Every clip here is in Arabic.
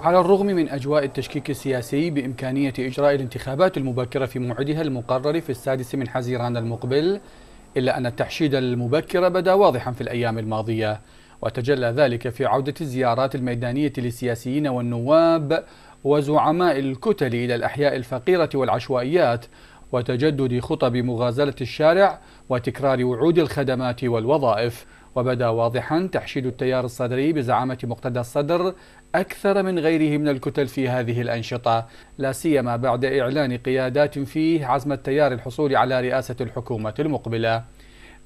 على الرغم من أجواء التشكيك السياسي بإمكانية إجراء الانتخابات المبكرة في موعدها المقرر في السادس من حزيران المقبل إلا أن التحشيد المبكر بدا واضحا في الأيام الماضية وتجلى ذلك في عودة الزيارات الميدانية للسياسيين والنواب وزعماء الكتل إلى الأحياء الفقيرة والعشوائيات وتجدد خطب مغازلة الشارع وتكرار وعود الخدمات والوظائف وبدا واضحا تحشيد التيار الصدري بزعامة مقتدى الصدر أكثر من غيره من الكتل في هذه الأنشطة لا سيما بعد إعلان قيادات فيه عزم التيار الحصول على رئاسة الحكومة المقبلة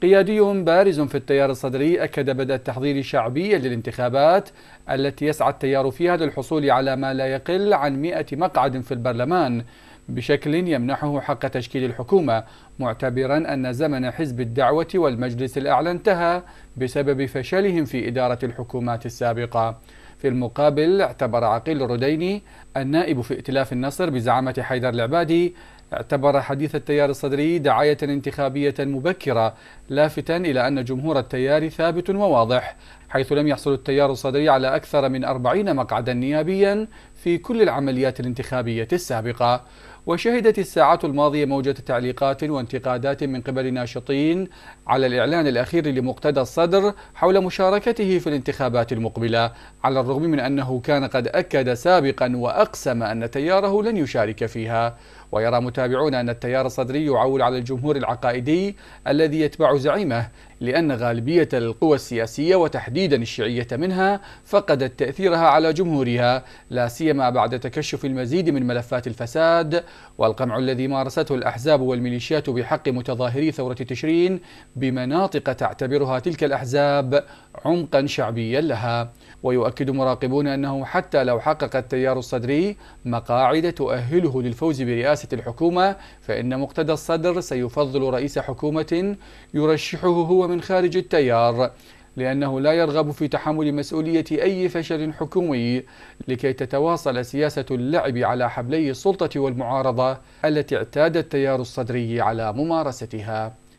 قيادي بارز في التيار الصدري أكد بدء التحضير الشعبي للانتخابات التي يسعى التيار فيها للحصول على ما لا يقل عن 100 مقعد في البرلمان بشكل يمنحه حق تشكيل الحكومة معتبرا أن زمن حزب الدعوة والمجلس الأعلى انتهى بسبب فشلهم في إدارة الحكومات السابقة في المقابل اعتبر عقيل الرديني النائب في ائتلاف النصر بزعامة حيدر العبادي اعتبر حديث التيار الصدري دعاية انتخابية مبكرة لافتا إلى أن جمهور التيار ثابت وواضح حيث لم يحصل التيار الصدري على أكثر من أربعين مقعدا نيابيا في كل العمليات الانتخابية السابقة وشهدت الساعات الماضية موجة تعليقات وانتقادات من قبل ناشطين على الإعلان الأخير لمقتدى الصدر حول مشاركته في الانتخابات المقبلة على الرغم من أنه كان قد أكد سابقا وأقسم أن تياره لن يشارك فيها ويرى متابعون أن التيار الصدري يعول على الجمهور العقائدي الذي يتبع زعيمه لأن غالبية القوى السياسية وتحديدا الشيعية منها فقدت تأثيرها على جمهورها لا سيما بعد تكشف المزيد من ملفات الفساد والقمع الذي مارسته الأحزاب والميليشيات بحق متظاهري ثورة تشرين بمناطق تعتبرها تلك الأحزاب عمقا شعبيا لها ويؤكد مراقبون أنه حتى لو حقق التيار الصدري مقاعد تؤهله للفوز برئاسة الحكومة فإن مقتدى الصدر سيفضل رئيس حكومة يرشحه هو من خارج التيار لأنه لا يرغب في تحمل مسؤولية أي فشل حكومي لكي تتواصل سياسة اللعب على حبلي السلطة والمعارضة التي اعتاد التيار الصدري على ممارستها